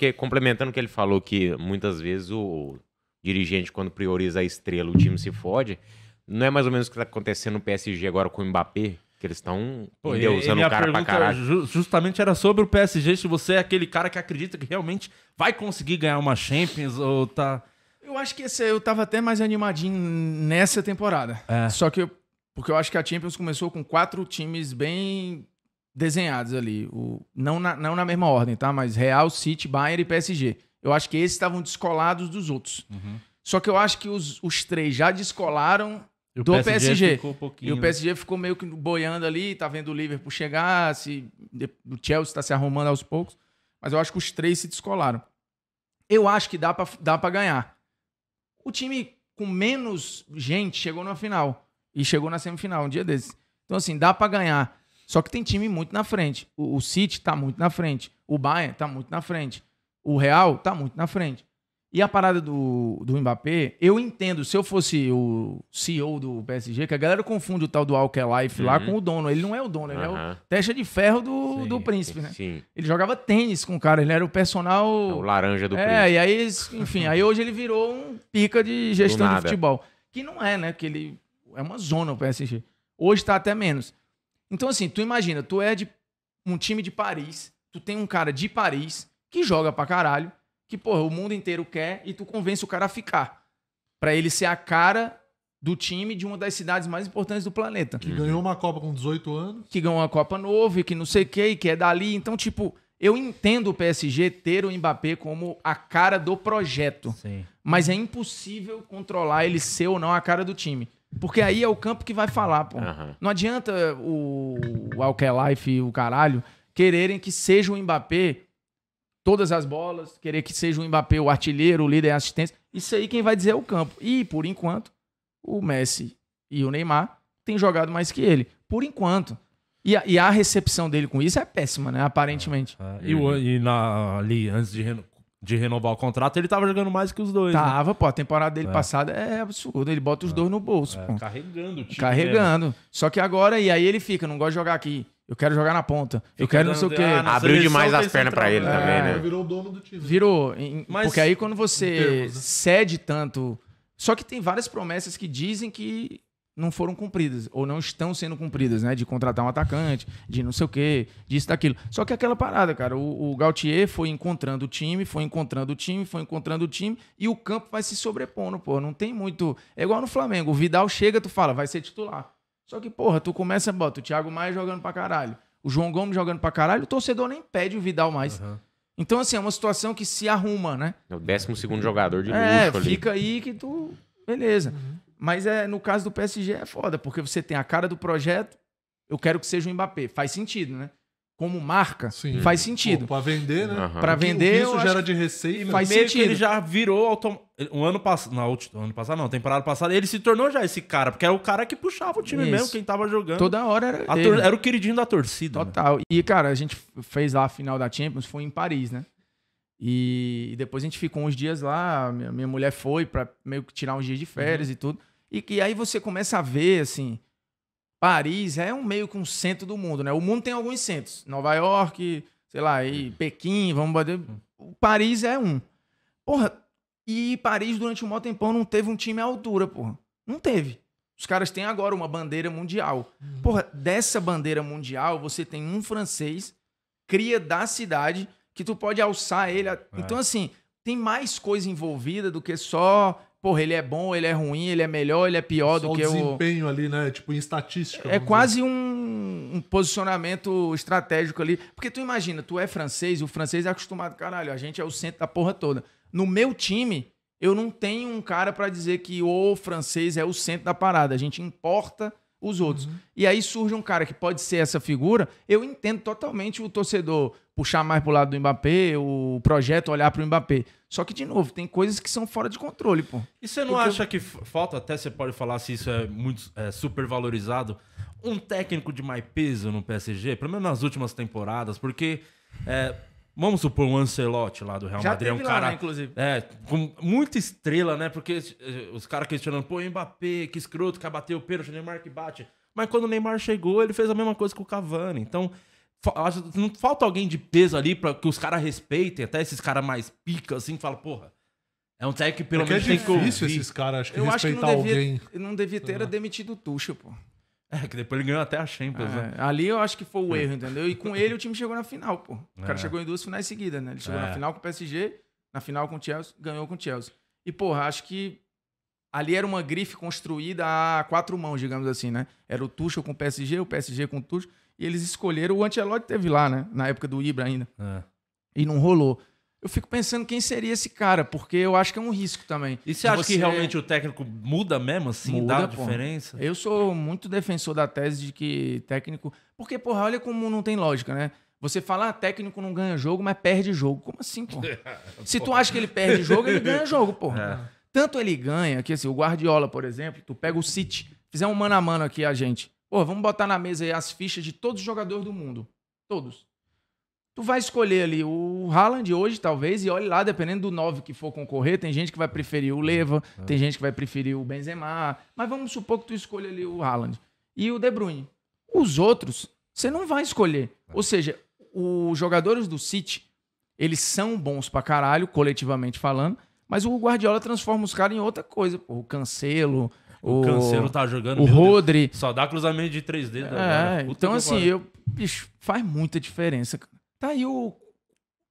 porque complementando o que ele falou, que muitas vezes o dirigente, quando prioriza a estrela, o time se fode. Não é mais ou menos o que está acontecendo no PSG agora com o Mbappé? Que eles estão usando o cara pra caralho. Justamente era sobre o PSG, se você é aquele cara que acredita que realmente vai conseguir ganhar uma Champions ou tá. Eu acho que esse, eu tava até mais animadinho nessa temporada. É. Só que eu, porque eu acho que a Champions começou com quatro times bem desenhados ali. O, não, na, não na mesma ordem, tá? Mas Real, City, Bayern e PSG. Eu acho que esses estavam descolados dos outros. Uhum. Só que eu acho que os, os três já descolaram e do PSG. PSG. Um e o né? PSG ficou meio que boiando ali, tá vendo o Liverpool chegar, se, o Chelsea tá se arrumando aos poucos. Mas eu acho que os três se descolaram. Eu acho que dá pra, dá pra ganhar. O time com menos gente chegou na final. E chegou na semifinal um dia desses. Então, assim, dá para ganhar. Só que tem time muito na frente. O, o City está muito na frente. O Bayern está muito na frente. O Real está muito na frente. E a parada do, do Mbappé, eu entendo, se eu fosse o CEO do PSG, que a galera confunde o tal do Alkelife uhum. lá com o dono. Ele não é o dono, ele uhum. é o uhum. teste de ferro do, sim, do príncipe, né? Sim. Ele jogava tênis com o cara, ele era o personal. É o laranja do é, príncipe. É, e aí, enfim, aí hoje ele virou um pica de gestão de futebol. Que não é, né? Que ele. É uma zona o PSG. Hoje tá até menos. Então, assim, tu imagina, tu é de um time de Paris, tu tem um cara de Paris que joga pra caralho, que, porra, o mundo inteiro quer e tu convence o cara a ficar. Pra ele ser a cara do time de uma das cidades mais importantes do planeta. Que ganhou uma Copa com 18 anos. Que ganhou uma Copa nova e que não sei o que, e que é dali. Então, tipo, eu entendo o PSG ter o Mbappé como a cara do projeto. Sim. Mas é impossível controlar ele ser ou não a cara do time. Porque aí é o campo que vai falar, pô. Uhum. Não adianta o, o e o caralho quererem que seja o Mbappé todas as bolas, querer que seja o Mbappé o artilheiro, o líder em assistência. Isso aí quem vai dizer é o campo. E, por enquanto, o Messi e o Neymar têm jogado mais que ele. Por enquanto. E a, e a recepção dele com isso é péssima, né? Aparentemente. Ah, e, uhum. e na, ali, antes de de renovar o contrato, ele tava jogando mais que os dois. Né? Tava, né? pô, a temporada dele é. passada é absurda. Ele bota os é. dois no bolso, é. pô. Carregando o time. Carregando. Mesmo. Né? Só que agora, e aí ele fica, não gosta de jogar aqui. Eu quero jogar na ponta. Eu, eu quero não sei o quê. Ah, Abriu demais as pernas para ele né? também, é. né? Virou o dono do time. Virou. Mas, porque aí quando você termos, né? cede tanto. Só que tem várias promessas que dizem que não foram cumpridas, ou não estão sendo cumpridas, né? De contratar um atacante, de não sei o quê, disso, daquilo. Só que aquela parada, cara, o, o Gautier foi encontrando o time, foi encontrando o time, foi encontrando o time, e o campo vai se sobrepondo, pô. Não tem muito. É igual no Flamengo, o Vidal chega, tu fala, vai ser titular. Só que, porra, tu começa, bota o Thiago Maia jogando pra caralho, o João Gomes jogando pra caralho, o torcedor nem pede o Vidal mais. Uhum. Então, assim, é uma situação que se arruma, né? É o décimo segundo jogador de é, luxo ali. fica aí que tu... Beleza. Uhum. Mas é no caso do PSG é foda, porque você tem a cara do projeto, eu quero que seja o Mbappé. Faz sentido, né? Como marca, Sim. faz sentido. Para vender, né? Uhum. Para vender, isso gera de receita. Faz meio sentido. ele já virou autom... um ano passado, não, ano passado não, temporada passada, ele se tornou já esse cara, porque era o cara que puxava o time isso. mesmo, quem tava jogando. Toda hora era tor... era o queridinho da torcida. Né? Total. Né? E cara, a gente fez lá a final da Champions, foi em Paris, né? E, depois a gente ficou uns dias lá, minha, mulher foi para meio que tirar uns dias de férias uhum. e tudo. E que aí você começa a ver, assim, Paris é um meio que um centro do mundo, né? O mundo tem alguns centros. Nova York, sei lá, e é. Pequim, vamos bater. Hum. O Paris é um. Porra, e Paris durante um maior tempão não teve um time à altura, porra. Não teve. Os caras têm agora uma bandeira mundial. Uhum. Porra, dessa bandeira mundial, você tem um francês, cria da cidade, que tu pode alçar ele. A... É. Então, assim, tem mais coisa envolvida do que só porra, ele é bom, ele é ruim, ele é melhor, ele é pior Só do que o. desempenho ali, né? Tipo, em estatística. É quase um, um, posicionamento estratégico ali. Porque tu imagina, tu é francês, o francês é acostumado, caralho, a gente é o centro da porra toda. No meu time, eu não tenho um cara para dizer que o francês é o centro da parada. A gente importa os outros. Uhum. E aí surge um cara que pode ser essa figura. Eu entendo totalmente o torcedor puxar mais pro lado do Mbappé, o projeto olhar pro Mbappé. Só que, de novo, tem coisas que são fora de controle, pô. E você não Porque acha eu... que falta, até você pode falar se isso é muito é, super valorizado, um técnico de mais peso no PSG, pelo menos nas últimas temporadas, porque. É, Vamos supor o Ancelotti lá do Real Já Madrid. é um cara. Lá, né, inclusive. É, com muita estrela, né? Porque eh, os caras questionando, pô, Mbappé, que escroto, que bater o pênalti, o Neymar que bate. Mas quando o Neymar chegou, ele fez a mesma coisa com o Cavani. Então, não falta alguém de peso ali para que os caras respeitem, até esses caras mais pica, assim, que falam, porra. É um técnico que pelo é é menos é tem que. É difícil esses caras, acho que Eu respeitar acho que não devia, alguém. Não devia ter demitido o Tuchel, pô. É, que depois ele ganhou até a Champions, é, né? Ali eu acho que foi o é. erro, entendeu? E com ele o time chegou na final, pô. O cara é. chegou em duas finais seguidas, né? Ele chegou na é. final com o PSG, na final com o Chelsea, ganhou com o Chelsea. E, porra, acho que ali era uma grife construída a quatro mãos, digamos assim, né? Era o Tuchel com o PSG, o PSG com o Tuchel. E eles escolheram, o Ancelotti teve lá, né? Na época do Ibra ainda. E não rolou eu fico pensando quem seria esse cara, porque eu acho que é um risco também. E você acha você... que realmente o técnico muda mesmo, assim, muda, dá pô. diferença? Eu sou muito defensor da tese de que técnico. Porque, porra, olha como não tem lógica, né? Você fala, ah, técnico não ganha jogo, mas perde jogo. Como assim, porra. Se tu acha que ele perde jogo, ele ganha jogo, pô. É. Tanto ele ganha que, assim, o Guardiola, por exemplo, tu pega o City, fizer um mano a mano aqui a gente. Pô, vamos botar na mesa aí as fichas de todos os jogadores do mundo. Todos. Tu vai escolher ali o Haaland hoje, talvez, e olhe lá, dependendo do 9 que for concorrer, tem gente que vai preferir o Leva, ah. tem gente que vai preferir o Benzema, mas vamos supor que tu escolha ali o Haaland e o De Bruyne. Os outros, você não vai escolher. Ah. Ou seja, os jogadores do City, eles são bons pra caralho, coletivamente falando, mas o Guardiola transforma os caras em outra coisa. Pô, o Cancelo, o, o Cancelo tá jogando. O Rodri. Deus. Só dá cruzamento de três dedos. É, então, assim, eu, bicho, faz muita diferença. Tá aí o,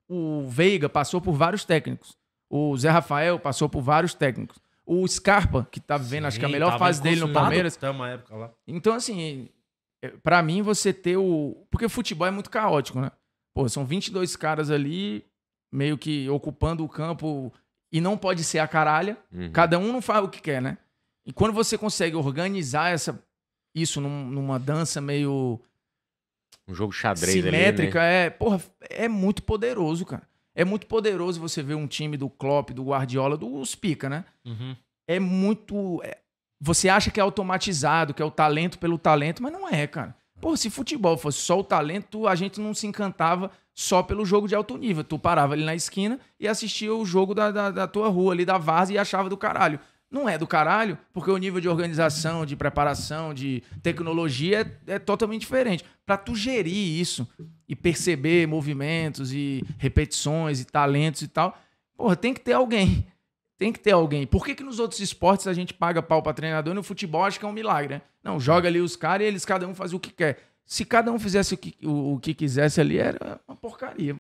o Veiga passou por vários técnicos. O Zé Rafael passou por vários técnicos. O Scarpa, que tá vendo Sim, acho que é a melhor fase dele no Palmeiras. uma época lá. Então, assim, é, para mim, você ter o. Porque o futebol é muito caótico, né? Pô, são 22 caras ali, meio que ocupando o campo e não pode ser a caralha. Uhum. Cada um não faz o que quer, né? E quando você consegue organizar essa, isso num, numa dança meio um jogo xadrez simétrica, ali, né? é, porra, é muito poderoso, cara. É muito poderoso você ver um time do Klopp, do Guardiola, dos pica, né? Uhum. É muito... É, você acha que é automatizado, que é o talento pelo talento, mas não é, cara. Pô, se futebol fosse só o talento, a gente não se encantava só pelo jogo de alto nível. Tu parava ali na esquina e assistia o jogo da, da, da tua rua ali, da Vaza, e achava do caralho não é do caralho, porque o nível de organização, de preparação, de tecnologia é, é totalmente diferente. Para tu gerir isso e perceber movimentos e repetições e talentos e tal, porra, tem que ter alguém. Tem que ter alguém. Por que, que nos outros esportes a gente paga pau para treinador e no futebol acho que é um milagre, né? Não, joga ali os caras e eles cada um faz o que quer. Se cada um fizesse o que, o, o que quisesse ali, era uma porcaria.